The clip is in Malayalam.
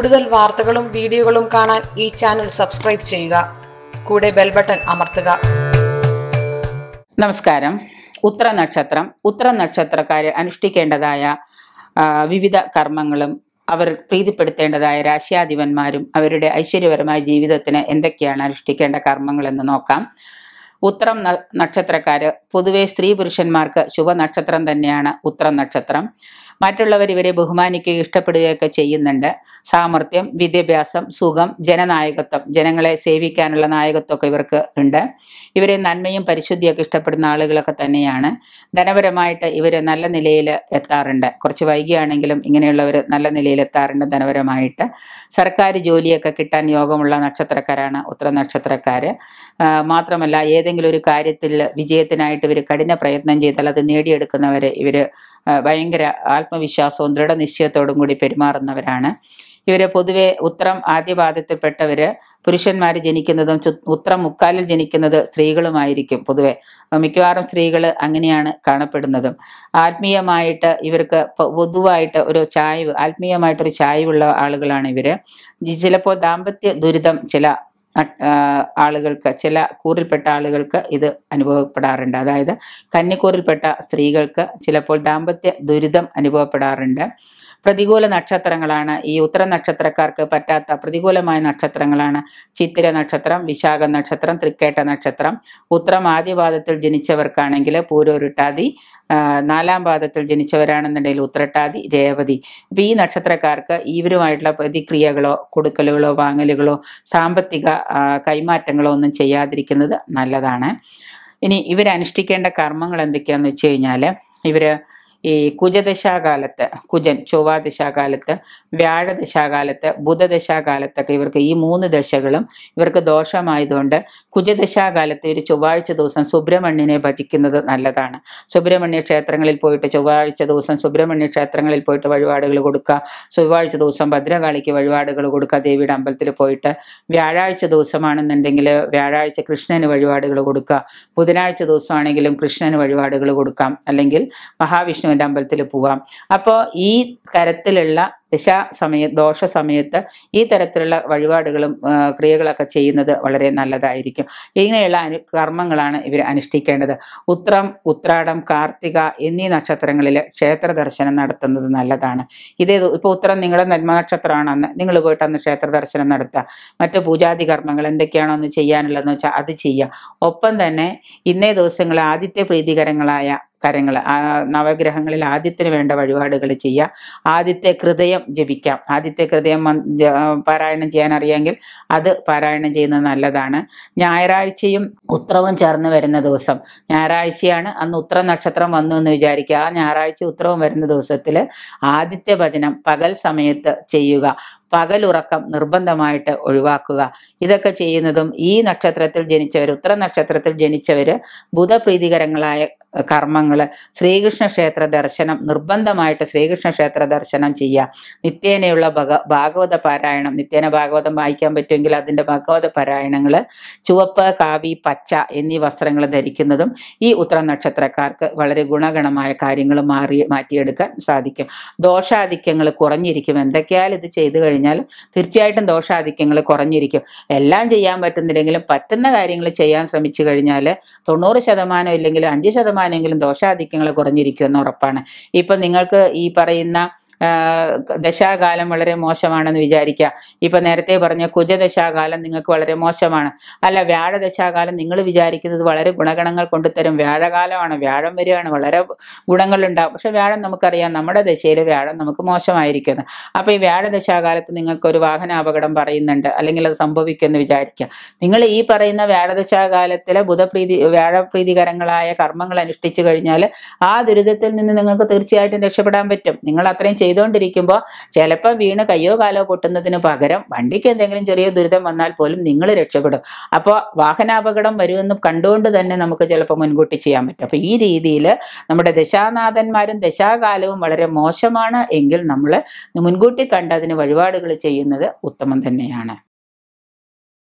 കൂടുതൽ വാർത്തകളും വീഡിയോകളും കാണാൻ ഈ ചാനൽ സബ്സ്ക്രൈബ് ചെയ്യുക കൂടെ ബെൽ ബട്ടൺ അമർത്തുക നമസ്കാരം ഉത്തര നക്ഷത്രം ഉത്തര നക്ഷത്രക്കാര് അനുഷ്ഠിക്കേണ്ടതായ വിവിധ കർമ്മങ്ങളും അവർ പ്രീതിപ്പെടുത്തേണ്ടതായ രാശ്യാധിപന്മാരും അവരുടെ ഐശ്വര്യപരമായ ജീവിതത്തിന് എന്തൊക്കെയാണ് അനുഷ്ഠിക്കേണ്ട കർമ്മങ്ങൾ എന്ന് നോക്കാം ഉത്തരം നക്ഷത്രക്കാര് പൊതുവെ സ്ത്രീ പുരുഷന്മാർക്ക് ശുഭ നക്ഷത്രം തന്നെയാണ് ഉത്തരം നക്ഷത്രം മറ്റുള്ളവർ ഇവരെ ബഹുമാനിക്കുകയും ഇഷ്ടപ്പെടുകയൊക്കെ ചെയ്യുന്നുണ്ട് സാമർത്ഥ്യം വിദ്യാഭ്യാസം സുഖം ജനനായകത്വം ജനങ്ങളെ സേവിക്കാനുള്ള നായകത്വമൊക്കെ ഇവർക്ക് ഉണ്ട് ഇവരെ നന്മയും പരിശുദ്ധിയൊക്കെ ഇഷ്ടപ്പെടുന്ന ആളുകളൊക്കെ തന്നെയാണ് ധനപരമായിട്ട് ഇവർ നല്ല നിലയിൽ എത്താറുണ്ട് കുറച്ച് വൈകിയാണെങ്കിലും ഇങ്ങനെയുള്ളവർ നല്ല നിലയിൽ എത്താറുണ്ട് ധനപരമായിട്ട് സർക്കാർ ജോലിയൊക്കെ കിട്ടാൻ യോഗമുള്ള നക്ഷത്രക്കാരാണ് ഉത്തര നക്ഷത്രക്കാർ മാത്രമല്ല ഏതെങ്കിലും ഒരു കാര്യത്തിൽ വിജയത്തിനായിട്ട് ഇവർ കഠിന പ്രയത്നം ചെയ്താൽ അത് നേടിയെടുക്കുന്നവരെ ഇവർ ഭയങ്കര ആത്മ ആത്മവിശ്വാസവും ദൃഢനിശ്ചയത്തോടും കൂടി പെരുമാറുന്നവരാണ് ഇവരെ പൊതുവെ ഉത്തരം ആദ്യപാദത്തിൽപ്പെട്ടവർ പുരുഷന്മാർ ജനിക്കുന്നതും ഉത്തരം മുക്കാലിൽ ജനിക്കുന്നത് സ്ത്രീകളുമായിരിക്കും പൊതുവെ മിക്കവാറും സ്ത്രീകൾ അങ്ങനെയാണ് കാണപ്പെടുന്നതും ആത്മീയമായിട്ട് ഇവർക്ക് പൊതുവായിട്ട് ഒരു ചായ്വ് ആത്മീയമായിട്ടൊരു ചായ്വുള്ള ആളുകളാണ് ഇവർ ചിലപ്പോൾ ദാമ്പത്യ ദുരിതം ചില ആളുകൾക്ക് ചില കൂറിൽപ്പെട്ട ആളുകൾക്ക് ഇത് അനുഭവപ്പെടാറുണ്ട് അതായത് കന്നിക്കൂറിൽപ്പെട്ട സ്ത്രീകൾക്ക് ചിലപ്പോൾ ദാമ്പത്യ ദുരിതം അനുഭവപ്പെടാറുണ്ട് പ്രതികൂല നക്ഷത്രങ്ങളാണ് ഈ ഉത്തര നക്ഷത്രക്കാർക്ക് പറ്റാത്ത പ്രതികൂലമായ നക്ഷത്രങ്ങളാണ് ചിത്തിര നക്ഷത്രം വിശാഖ നക്ഷത്രം തൃക്കേട്ട നക്ഷത്രം ഉത്തരം ആദ്യപാദത്തിൽ ജനിച്ചവർക്കാണെങ്കിൽ പൂരോരുട്ടാതി നാലാം പാദത്തിൽ ജനിച്ചവരാണെന്നുണ്ടെങ്കിൽ ഉത്രട്ടാതി രേവതി അപ്പം ഈ നക്ഷത്രക്കാർക്ക് ഇവരുമായിട്ടുള്ള പ്രതിക്രിയകളോ കൊടുക്കലുകളോ വാങ്ങലുകളോ സാമ്പത്തിക കൈമാറ്റങ്ങളോ ഒന്നും ചെയ്യാതിരിക്കുന്നത് നല്ലതാണ് ഇനി ഇവരനുഷ്ഠിക്കേണ്ട കർമ്മങ്ങൾ എന്തൊക്കെയാണെന്ന് വെച്ച് കഴിഞ്ഞാൽ ഇവർ ഈ കുജദശാകാലത്ത് കുജൻ ചൊവ്വാദശാകാലത്ത് വ്യാഴദശാകാലത്ത് ബുധദശാകാലത്തൊക്കെ ഇവർക്ക് ഈ മൂന്ന് ദശകളും ഇവർക്ക് ദോഷമായതുകൊണ്ട് കുജദശാകാലത്ത് ഒരു ചൊവ്വാഴ്ച ദിവസം സുബ്രഹ്മണ്യനെ ഭജിക്കുന്നത് നല്ലതാണ് സുബ്രഹ്മണ്യ ക്ഷേത്രങ്ങളിൽ പോയിട്ട് ചൊവ്വാഴ്ച ദിവസം സുബ്രഹ്മണ്യ ക്ഷേത്രങ്ങളിൽ പോയിട്ട് വഴിപാടുകൾ കൊടുക്കുക ചൊവ്വാഴ്ച ദിവസം ഭദ്രകാളിക്ക് വഴിപാടുകൾ കൊടുക്കുക ദേവിയുടെ അമ്പലത്തിൽ പോയിട്ട് വ്യാഴാഴ്ച ദിവസമാണെന്നുണ്ടെങ്കിൽ വ്യാഴാഴ്ച കൃഷ്ണന് വഴിപാടുകൾ കൊടുക്കുക ബുധനാഴ്ച ദിവസമാണെങ്കിലും കൃഷ്ണന് വഴിപാടുകൾ കൊടുക്കാം അല്ലെങ്കിൽ മഹാവിഷ്ണു വിഷ്ണുവിൻ്റെ അമ്പലത്തിൽ പോവാം അപ്പോൾ ഈ തരത്തിലുള്ള ദശ സമയ ദോഷ സമയത്ത് ഈ തരത്തിലുള്ള വഴിപാടുകളും ക്രിയകളൊക്കെ ചെയ്യുന്നത് വളരെ നല്ലതായിരിക്കും ഇങ്ങനെയുള്ള അനു കർമ്മങ്ങളാണ് ഇവർ അനുഷ്ഠിക്കേണ്ടത് ഉത്രം ഉത്രാടം കാർത്തിക എന്നീ നക്ഷത്രങ്ങളിൽ ക്ഷേത്ര ദർശനം നടത്തുന്നത് നല്ലതാണ് ഇതേ ഇപ്പോൾ ഉത്രം നിങ്ങളുടെ നന്മ നിങ്ങൾ പോയിട്ട് അന്ന് ക്ഷേത്ര ദർശനം നടത്തുക മറ്റു പൂജാതി കർമ്മങ്ങൾ എന്തൊക്കെയാണോ ഒന്ന് ചെയ്യാനുള്ളതെന്ന് വെച്ചാൽ അത് ചെയ്യുക ഒപ്പം തന്നെ ഇന്നേ ദിവസങ്ങളിൽ ആദ്യത്തെ പ്രീതികരങ്ങളായ കാര്യങ്ങൾ നവഗ്രഹങ്ങളിൽ ആദ്യത്തിന് വേണ്ട വഴിപാടുകൾ ചെയ്യുക ആദ്യത്തെ ഹൃദയം ജപിക്കാം ആദ്യത്തെ ഹൃദയം പാരായണം ചെയ്യാൻ അറിയാമെങ്കിൽ അത് പാരായണം ചെയ്യുന്നത് നല്ലതാണ് ഞായറാഴ്ചയും ഉത്രവും ചേർന്ന് വരുന്ന ദിവസം ഞായറാഴ്ചയാണ് അന്ന് ഉത്ര നക്ഷത്രം വന്നു എന്ന് വിചാരിക്കുക ആ ഞായറാഴ്ച ഉത്രവും വരുന്ന ദിവസത്തിൽ ആദ്യത്തെ ഭജനം പകൽ സമയത്ത് ചെയ്യുക പകലുറക്കം നിർബന്ധമായിട്ട് ഒഴിവാക്കുക ഇതൊക്കെ ചെയ്യുന്നതും ഈ നക്ഷത്രത്തിൽ ജനിച്ചവർ ഉത്തര നക്ഷത്രത്തിൽ ജനിച്ചവർ ബുധപ്രീതികരങ്ങളായ കർമ്മങ്ങൾ ശ്രീകൃഷ്ണ ക്ഷേത്ര ദർശനം നിർബന്ധമായിട്ട് ശ്രീകൃഷ്ണ ക്ഷേത്ര ദർശനം ചെയ്യുക നിത്യേനയുള്ള ഭഗ ഭാഗവത പാരായണം നിത്യേന ഭാഗവതം വായിക്കാൻ പറ്റുമെങ്കിൽ അതിൻ്റെ ഭാഗവത പാരായണങ്ങൾ ചുവപ്പ് കാവി പച്ച എന്നീ വസ്ത്രങ്ങൾ ധരിക്കുന്നതും ഈ ഉത്തര നക്ഷത്രക്കാർക്ക് വളരെ ഗുണഗണമായ കാര്യങ്ങൾ മാറി മാറ്റിയെടുക്കാൻ സാധിക്കും ദോഷാധിക്യങ്ങൾ കുറഞ്ഞിരിക്കും എന്തൊക്കെയാൽ ഇത് ചെയ്തു കഴിഞ്ഞാൽ കഴിഞ്ഞാൽ തീർച്ചയായിട്ടും ദോഷാധിക്യങ്ങൾ കുറഞ്ഞിരിക്കും എല്ലാം ചെയ്യാൻ പറ്റുന്നില്ലെങ്കിലും പറ്റുന്ന കാര്യങ്ങൾ ചെയ്യാൻ ശ്രമിച്ചു കഴിഞ്ഞാൽ തൊണ്ണൂറ് ശതമാനം ഇല്ലെങ്കിലും അഞ്ച് ശതമാനമെങ്കിലും ദോഷാധിക്യങ്ങൾ എന്ന് ഉറപ്പാണ് ഇപ്പം നിങ്ങൾക്ക് ഈ പറയുന്ന ദശാകാലം വളരെ മോശമാണെന്ന് വിചാരിക്കുക ഇപ്പൊ നേരത്തെ പറഞ്ഞ കുജദശാകാലം നിങ്ങൾക്ക് വളരെ മോശമാണ് അല്ല വ്യാഴദശാകാലം നിങ്ങൾ വിചാരിക്കുന്നത് വളരെ ഗുണഗണങ്ങൾ കൊണ്ടുതരും വ്യാഴകാലമാണ് വ്യാഴം വരികയാണ് വളരെ ഗുണങ്ങളുണ്ടാകും പക്ഷെ വ്യാഴം നമുക്കറിയാം നമ്മുടെ ദശയിൽ വ്യാഴം നമുക്ക് മോശമായിരിക്കുന്നത് അപ്പോൾ ഈ വ്യാഴദശാകാലത്ത് വാഹന വാഹനാപകടം പറയുന്നുണ്ട് അല്ലെങ്കിൽ അത് സംഭവിക്കുമെന്ന് വിചാരിക്കുക നിങ്ങൾ ഈ പറയുന്ന വ്യാഴദശാകാലത്തിലെ ബുധപ്രീതി വ്യാഴപ്രീതികരങ്ങളായ കർമ്മങ്ങൾ അനുഷ്ഠിച്ചു കഴിഞ്ഞാൽ ആ ദുരിതത്തിൽ നിന്ന് നിങ്ങൾക്ക് തീർച്ചയായിട്ടും രക്ഷപ്പെടാൻ പറ്റും നിങ്ങൾ അത്രയും ചെയ്തുകൊണ്ടിരിക്കുമ്പോൾ ചിലപ്പോൾ വീണ് കയ്യോ കാലോ പൊട്ടുന്നതിന് പകരം വണ്ടിക്ക് എന്തെങ്കിലും ചെറിയ ദുരിതം വന്നാൽ പോലും നിങ്ങൾ രക്ഷപ്പെടും അപ്പോൾ വാഹനാപകടം വരുമെന്ന് കണ്ടുകൊണ്ട് തന്നെ നമുക്ക് ചിലപ്പോൾ മുൻകൂട്ടി ചെയ്യാൻ പറ്റും അപ്പോൾ ഈ രീതിയിൽ നമ്മുടെ ദശാനാഥന്മാരും ദശാകാലവും വളരെ മോശമാണ് എങ്കിൽ നമ്മൾ മുൻകൂട്ടി കണ്ട് അതിന് വഴിപാടുകൾ ചെയ്യുന്നത് ഉത്തമം തന്നെയാണ്